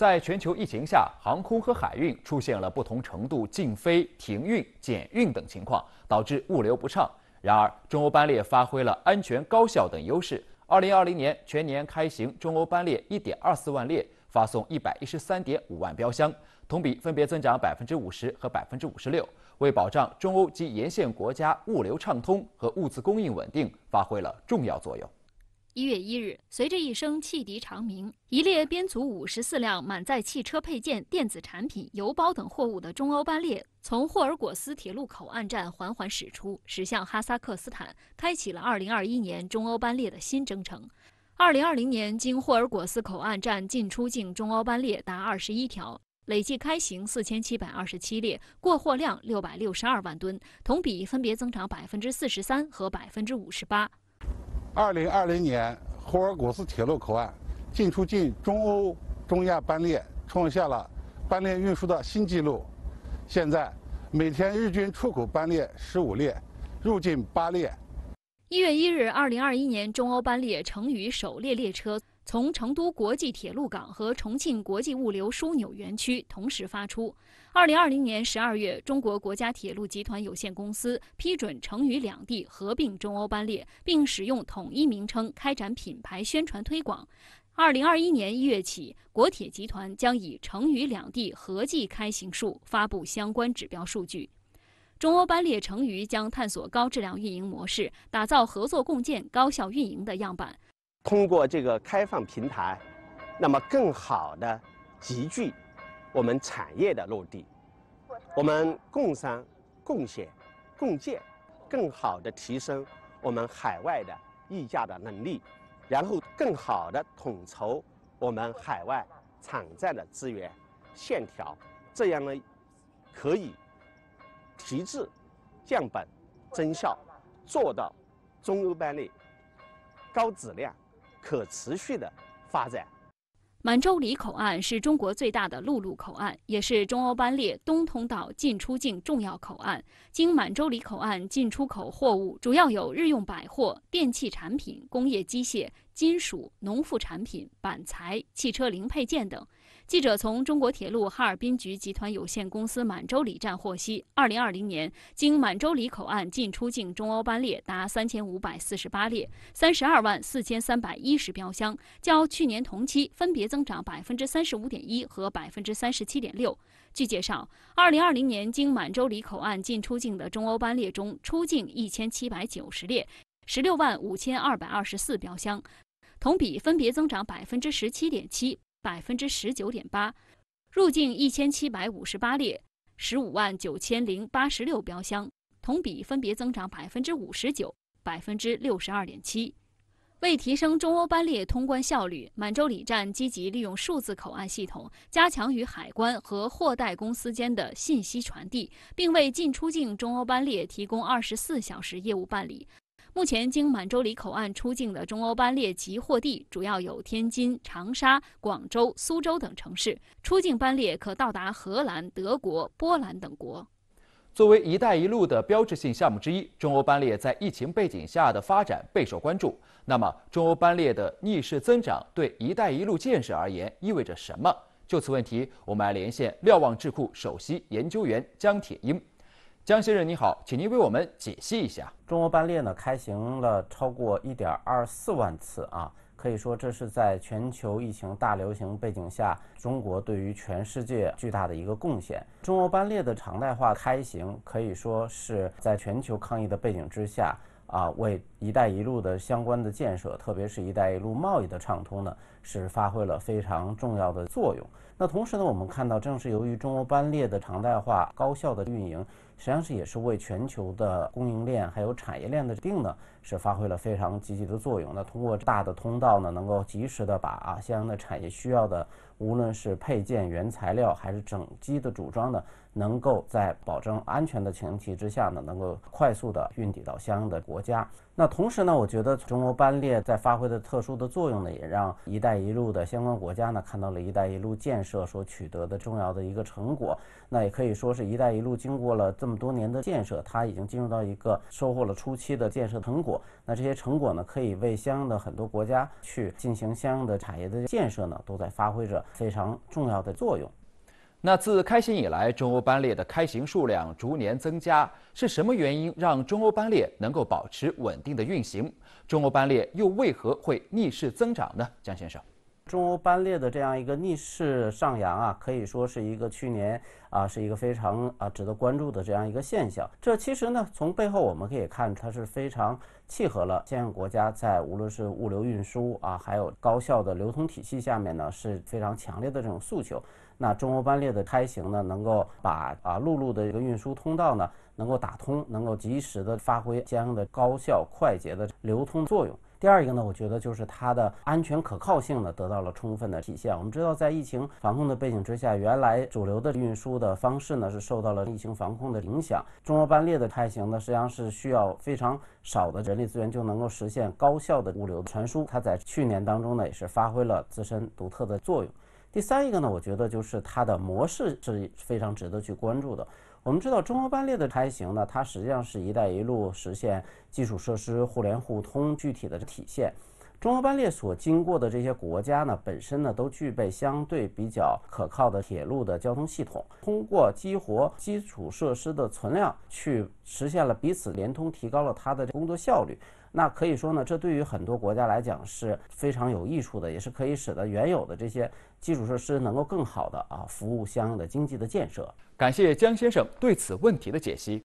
在全球疫情下，航空和海运出现了不同程度禁飞、停运、减运等情况，导致物流不畅。然而，中欧班列发挥了安全、高效等优势。二零二零年全年开行中欧班列一点二四万列，发送一百一十三点五万标箱，同比分别增长百分之五十和百分之五十六，为保障中欧及沿线国家物流畅通和物资供应稳定，发挥了重要作用。一月一日，随着一声汽笛长鸣，一列编组五十四辆、满载汽车配件、电子产品、邮包等货物的中欧班列，从霍尔果斯铁路口岸站缓缓驶出，驶向哈萨克斯坦，开启了2021年中欧班列的新征程。2020年，经霍尔果斯口岸站进出境中欧班列达21条，累计开行4727列，过货量662万吨，同比分别增长43%和58%。二零二零年，霍尔果斯铁路口岸进出境中欧、中亚班列创下了班列运输的新纪录。现在每天日均出口班列十五列，入境八列。一月一日，二零二一年中欧班列成渝首列列车。从成都国际铁路港和重庆国际物流枢纽园区同时发出。二零二零年十二月，中国国家铁路集团有限公司批准成渝两地合并中欧班列，并使用统一名称开展品牌宣传推广。二零二一年一月起，国铁集团将以成渝两地合计开行数发布相关指标数据。中欧班列成渝将探索高质量运营模式，打造合作共建、高效运营的样板。通过这个开放平台，那么更好的集聚我们产业的落地，我们共商、共享、共建，更好的提升我们海外的议价的能力，然后更好的统筹我们海外场站的资源、线条，这样呢可以提质、降本、增效，做到中欧班列高质量。可持续的发展。满洲里口岸是中国最大的陆路口岸，也是中欧班列东通道进出境重要口岸。经满洲里口岸进出口货物主要有日用百货、电器产品、工业机械。金属、农副产品、板材、汽车零配件等。记者从中国铁路哈尔滨局集团有限公司满洲里站获悉，二零二零年经满洲里口岸进出境中欧班列达三千五百四十八列，三十二万四千三百一十标箱，较去年同期分别增长百分之三十五点一和百分之三十七点六。据介绍，二零二零年经满洲里口岸进出境的中欧班列中，出境一千七百九十列。十六万五千二百二十四标箱，同比分别增长百分之十七点七、百分之十九点八；入境一千七百五十八列，十五万九千零八十六标箱，同比分别增长百分之五十九、百分之六十二点七。为提升中欧班列通关效率，满洲里站积极利用数字口岸系统，加强与海关和货代公司间的信息传递，并为进出境中欧班列提供二十四小时业务办理。目前，经满洲里口岸出境的中欧班列集货地主要有天津、长沙、广州、苏州等城市，出境班列可到达荷兰、德国、波兰等国。作为“一带一路”的标志性项目之一，中欧班列在疫情背景下的发展备受关注。那么，中欧班列的逆势增长对“一带一路”建设而言意味着什么？就此问题，我们连线瞭望智库首席研究员姜铁英。江先生，你好，请您为我们解析一下中欧班列呢，开行了超过一点二四万次啊，可以说这是在全球疫情大流行背景下，中国对于全世界巨大的一个贡献。中欧班列的常态化开行，可以说是在全球抗疫的背景之下啊，为“一带一路”的相关的建设，特别是“一带一路”贸易的畅通呢，是发挥了非常重要的作用。那同时呢，我们看到，正是由于中欧班列的常态化、高效的运营，实际上是也是为全球的供应链还有产业链的定呢，是发挥了非常积极的作用。那通过大的通道呢，能够及时的把啊相应的产业需要的，无论是配件、原材料，还是整机的组装呢，能够在保证安全的前提之下呢，能够快速的运抵到相应的国家。那同时呢，我觉得中欧班列在发挥的特殊的作用呢，也让“一带一路”的相关国家呢看到了“一带一路”建设所取得的重要的一个成果。那也可以说是一带一路经过了这么多年的建设，它已经进入到一个收获了初期的建设成果。那这些成果呢，可以为相应的很多国家去进行相应的产业的建设呢，都在发挥着非常重要的作用。那自开行以来，中欧班列的开行数量逐年增加，是什么原因让中欧班列能够保持稳定的运行？中欧班列又为何会逆势增长呢？江先生，中欧班列的这样一个逆势上扬啊，可以说是一个去年啊是一个非常啊值得关注的这样一个现象。这其实呢，从背后我们可以看，它是非常契合了现在国家在无论是物流运输啊，还有高效的流通体系下面呢，是非常强烈的这种诉求。那中欧班列的开行呢，能够把啊陆路的一个运输通道呢，能够打通，能够及时的发挥相应的高效、快捷的流通作用。第二一个呢，我觉得就是它的安全可靠性呢得到了充分的体现。我们知道，在疫情防控的背景之下，原来主流的运输的方式呢是受到了疫情防控的影响。中欧班列的开行呢，实际上是需要非常少的人力资源就能够实现高效的物流传输。它在去年当中呢，也是发挥了自身独特的作用。第三一个呢，我觉得就是它的模式是非常值得去关注的。我们知道中欧班列的开行呢，它实际上是一带一路实现基础设施互联互通具体的体现。中欧班列所经过的这些国家呢，本身呢都具备相对比较可靠的铁路的交通系统，通过激活基础设施的存量，去实现了彼此联通，提高了它的工作效率。那可以说呢，这对于很多国家来讲是非常有益处的，也是可以使得原有的这些基础设施能够更好的啊服务相应的经济的建设。感谢江先生对此问题的解析。